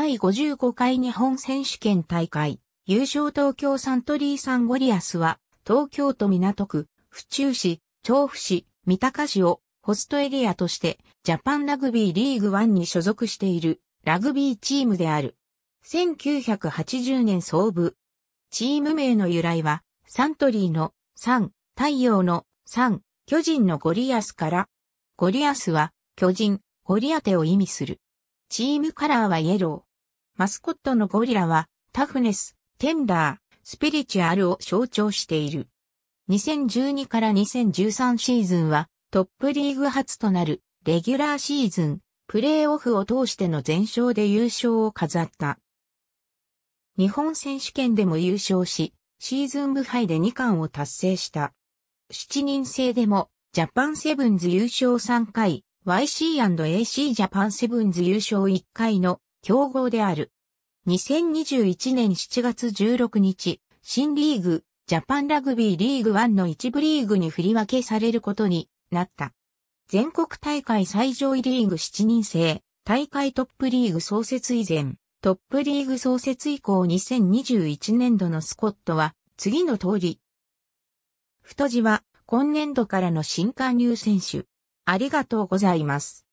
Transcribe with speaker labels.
Speaker 1: 第55回日本選手権大会、優勝東京サントリーサンゴリアスは、東京都港区、府中市、調布市、三鷹市をホストエリアとして、ジャパンラグビーリーグ1に所属している、ラグビーチームである。1980年創部。チーム名の由来は、サントリーの、3、太陽の、3、巨人のゴリアスから、ゴリアスは、巨人、ゴリアテを意味する。チームカラーはイエロー。マスコットのゴリラは、タフネス、テンダー、スピリチュアルを象徴している。2012から2013シーズンは、トップリーグ初となる、レギュラーシーズン、プレーオフを通しての全勝で優勝を飾った。日本選手権でも優勝し、シーズン無敗で2冠を達成した。7人制でも、ジャパンセブンズ優勝3回、YC&AC ジャパンセブンズ優勝1回の競合である。2021年7月16日、新リーグ、ジャパンラグビーリーグ1の一部リーグに振り分けされることになった。全国大会最上位リーグ7人制、大会トップリーグ創設以前、トップリーグ創設以降2021年度のスコットは、次の通り。太字は、今年度からの新加入選手。ありがとうございます。